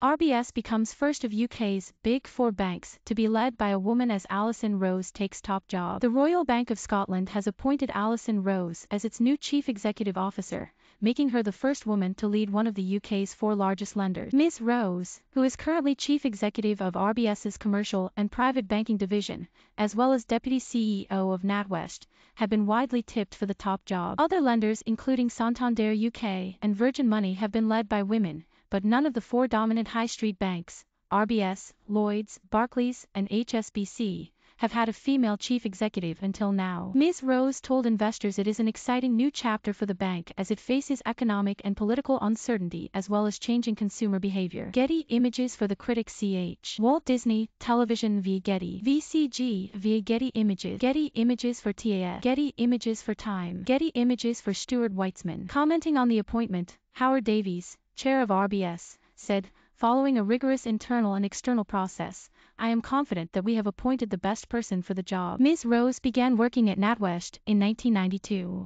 RBS becomes first of UK's big four banks to be led by a woman as Alison Rose takes top job. The Royal Bank of Scotland has appointed Alison Rose as its new chief executive officer, making her the first woman to lead one of the UK's four largest lenders. Ms Rose, who is currently chief executive of RBS's commercial and private banking division, as well as deputy CEO of NatWest, have been widely tipped for the top job. Other lenders including Santander UK and Virgin Money have been led by women, but none of the four dominant high street banks, RBS, Lloyds, Barclays, and HSBC, have had a female chief executive until now. Ms. Rose told investors it is an exciting new chapter for the bank as it faces economic and political uncertainty as well as changing consumer behavior. Getty Images for the critic CH. Walt Disney Television via Getty. VCG via Getty Images. Getty Images for TAF. Getty Images for Time. Getty Images for Stuart Weitzman. Commenting on the appointment, Howard Davies, Chair of RBS, said, following a rigorous internal and external process, I am confident that we have appointed the best person for the job. Ms. Rose began working at NatWest in 1992.